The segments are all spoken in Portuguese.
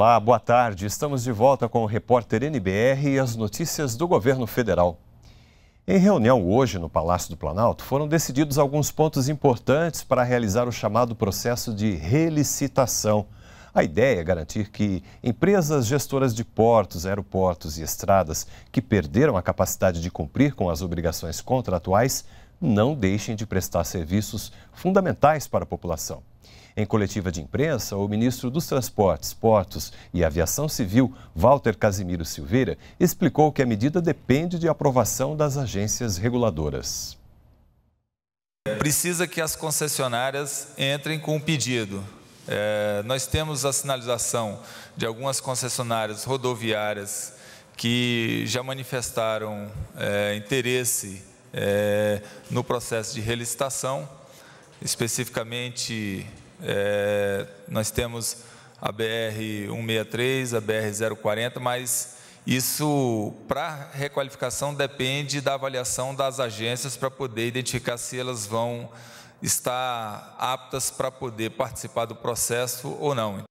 Olá, boa tarde. Estamos de volta com o repórter NBR e as notícias do governo federal. Em reunião hoje no Palácio do Planalto, foram decididos alguns pontos importantes para realizar o chamado processo de relicitação. A ideia é garantir que empresas gestoras de portos, aeroportos e estradas que perderam a capacidade de cumprir com as obrigações contratuais não deixem de prestar serviços fundamentais para a população. Em coletiva de imprensa, o ministro dos Transportes, Portos e Aviação Civil, Walter Casimiro Silveira, explicou que a medida depende de aprovação das agências reguladoras. Precisa que as concessionárias entrem com um pedido. É, nós temos a sinalização de algumas concessionárias rodoviárias que já manifestaram é, interesse é, no processo de relicitação, especificamente é, nós temos a BR-163, a BR-040, mas isso, para requalificação, depende da avaliação das agências para poder identificar se elas vão estar aptas para poder participar do processo ou não.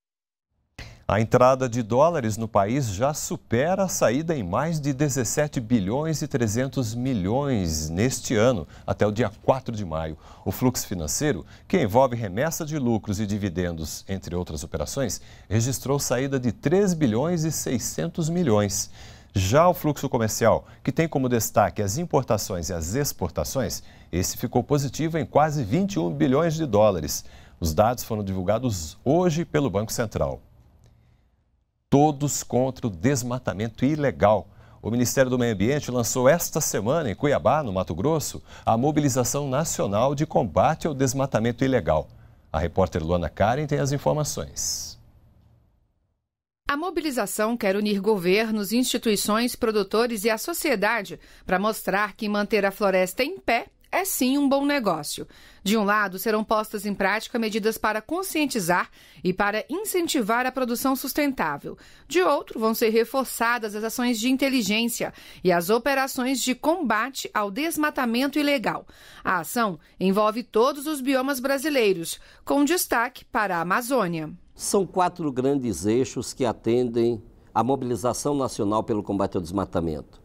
A entrada de dólares no país já supera a saída em mais de 17 bilhões e 300 milhões neste ano, até o dia 4 de maio. O fluxo financeiro, que envolve remessa de lucros e dividendos, entre outras operações, registrou saída de 3 bilhões e 600 milhões. Já o fluxo comercial, que tem como destaque as importações e as exportações, esse ficou positivo em quase 21 bilhões de dólares. Os dados foram divulgados hoje pelo Banco Central todos contra o desmatamento ilegal. O Ministério do Meio Ambiente lançou esta semana, em Cuiabá, no Mato Grosso, a mobilização nacional de combate ao desmatamento ilegal. A repórter Luana Karen tem as informações. A mobilização quer unir governos, instituições, produtores e a sociedade para mostrar que manter a floresta em pé é sim um bom negócio. De um lado, serão postas em prática medidas para conscientizar e para incentivar a produção sustentável. De outro, vão ser reforçadas as ações de inteligência e as operações de combate ao desmatamento ilegal. A ação envolve todos os biomas brasileiros, com destaque para a Amazônia. São quatro grandes eixos que atendem a mobilização nacional pelo combate ao desmatamento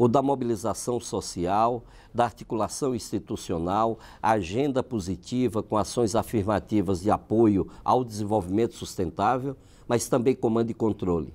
ou da mobilização social, da articulação institucional, agenda positiva com ações afirmativas de apoio ao desenvolvimento sustentável, mas também comando e controle.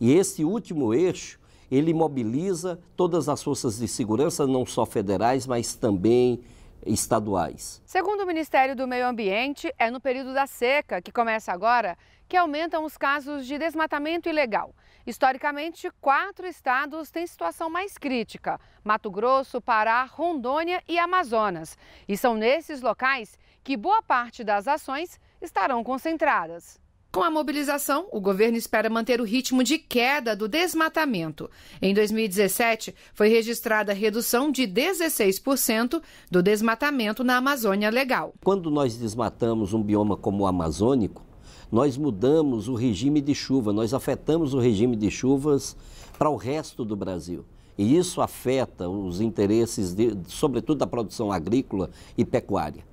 E esse último eixo, ele mobiliza todas as forças de segurança, não só federais, mas também estaduais. Segundo o Ministério do Meio Ambiente, é no período da seca, que começa agora, que aumentam os casos de desmatamento ilegal. Historicamente, quatro estados têm situação mais crítica: Mato Grosso, Pará, Rondônia e Amazonas. E são nesses locais que boa parte das ações estarão concentradas. Com a mobilização, o governo espera manter o ritmo de queda do desmatamento. Em 2017, foi registrada redução de 16% do desmatamento na Amazônia Legal. Quando nós desmatamos um bioma como o amazônico, nós mudamos o regime de chuva, nós afetamos o regime de chuvas para o resto do Brasil. E isso afeta os interesses, de, sobretudo da produção agrícola e pecuária.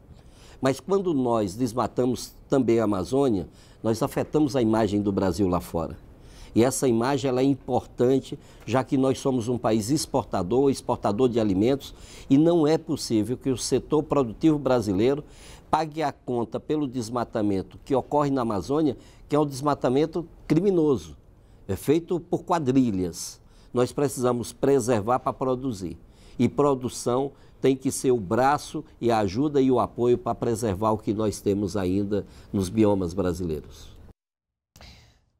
Mas quando nós desmatamos também a Amazônia, nós afetamos a imagem do Brasil lá fora. E essa imagem ela é importante, já que nós somos um país exportador, exportador de alimentos, e não é possível que o setor produtivo brasileiro pague a conta pelo desmatamento que ocorre na Amazônia, que é um desmatamento criminoso, é feito por quadrilhas. Nós precisamos preservar para produzir. E produção tem que ser o braço e a ajuda e o apoio para preservar o que nós temos ainda nos biomas brasileiros.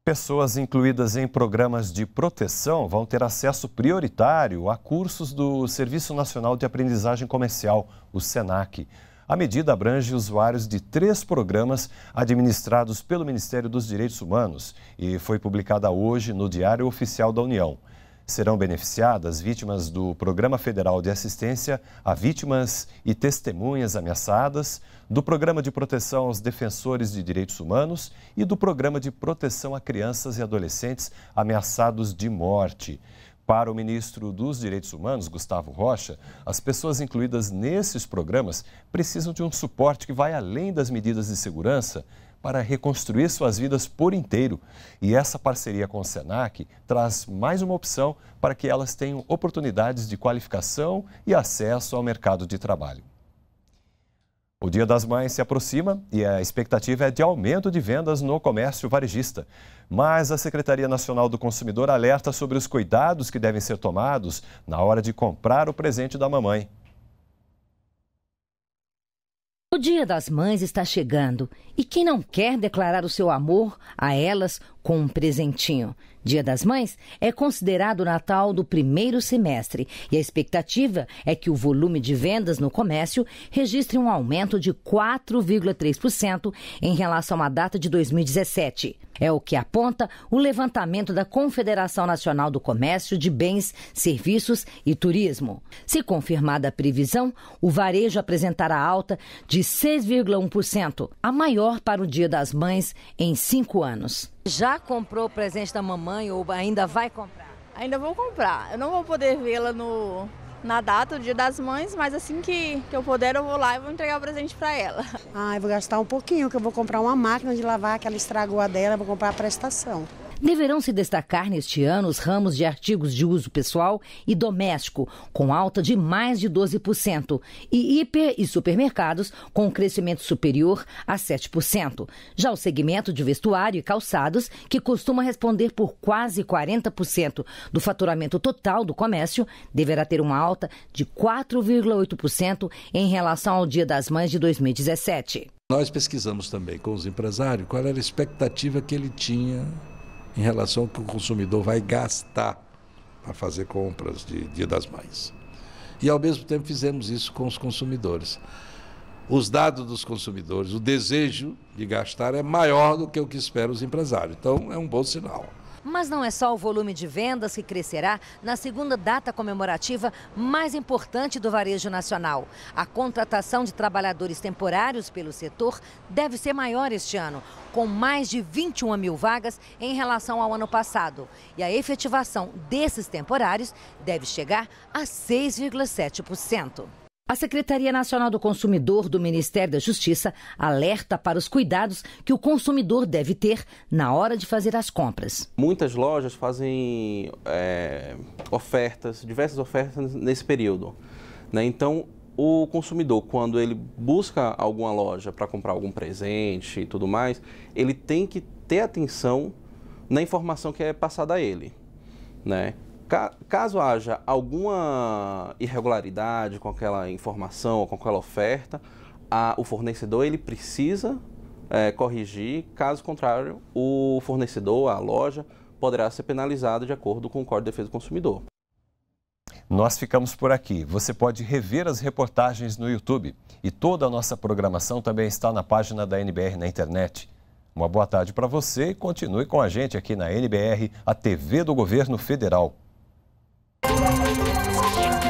Pessoas incluídas em programas de proteção vão ter acesso prioritário a cursos do Serviço Nacional de Aprendizagem Comercial, o SENAC. A medida abrange usuários de três programas administrados pelo Ministério dos Direitos Humanos e foi publicada hoje no Diário Oficial da União. Serão beneficiadas vítimas do Programa Federal de Assistência a Vítimas e Testemunhas Ameaçadas, do Programa de Proteção aos Defensores de Direitos Humanos e do Programa de Proteção a Crianças e Adolescentes Ameaçados de Morte. Para o ministro dos Direitos Humanos, Gustavo Rocha, as pessoas incluídas nesses programas precisam de um suporte que vai além das medidas de segurança para reconstruir suas vidas por inteiro. E essa parceria com o SENAC traz mais uma opção para que elas tenham oportunidades de qualificação e acesso ao mercado de trabalho. O Dia das Mães se aproxima e a expectativa é de aumento de vendas no comércio varejista. Mas a Secretaria Nacional do Consumidor alerta sobre os cuidados que devem ser tomados na hora de comprar o presente da mamãe. O Dia das Mães está chegando e quem não quer declarar o seu amor a elas com um presentinho. Dia das Mães é considerado o Natal do primeiro semestre e a expectativa é que o volume de vendas no comércio registre um aumento de 4,3% em relação à data de 2017. É o que aponta o levantamento da Confederação Nacional do Comércio de Bens, Serviços e Turismo. Se confirmada a previsão, o varejo apresentará alta de 6,1%, a maior para o Dia das Mães em cinco anos. Já comprou o presente da mamãe ou ainda vai comprar? Ainda vou comprar. Eu não vou poder vê-la no, na data, o Dia das Mães, mas assim que, que eu puder, eu vou lá e vou entregar o presente para ela. Ah, eu vou gastar um pouquinho, que eu vou comprar uma máquina de lavar que ela estragou a dela, vou comprar a prestação. Deverão se destacar neste ano os ramos de artigos de uso pessoal e doméstico, com alta de mais de 12%, e hiper e supermercados, com um crescimento superior a 7%. Já o segmento de vestuário e calçados, que costuma responder por quase 40% do faturamento total do comércio, deverá ter uma alta de 4,8% em relação ao Dia das Mães de 2017. Nós pesquisamos também com os empresários qual era a expectativa que ele tinha em relação ao que o consumidor vai gastar para fazer compras de Dia das Mães. E ao mesmo tempo fizemos isso com os consumidores. Os dados dos consumidores, o desejo de gastar é maior do que o que esperam os empresários. Então é um bom sinal. Mas não é só o volume de vendas que crescerá na segunda data comemorativa mais importante do varejo nacional. A contratação de trabalhadores temporários pelo setor deve ser maior este ano, com mais de 21 mil vagas em relação ao ano passado. E a efetivação desses temporários deve chegar a 6,7%. A Secretaria Nacional do Consumidor do Ministério da Justiça alerta para os cuidados que o consumidor deve ter na hora de fazer as compras. Muitas lojas fazem é, ofertas, diversas ofertas nesse período. Né? Então, o consumidor, quando ele busca alguma loja para comprar algum presente e tudo mais, ele tem que ter atenção na informação que é passada a ele. Né? Ca caso haja alguma irregularidade com aquela informação ou com aquela oferta, a, o fornecedor ele precisa é, corrigir, caso contrário, o fornecedor, a loja, poderá ser penalizado de acordo com o Código de Defesa do Consumidor. Nós ficamos por aqui. Você pode rever as reportagens no YouTube e toda a nossa programação também está na página da NBR na internet. Uma boa tarde para você e continue com a gente aqui na NBR, a TV do Governo Federal. Thank you.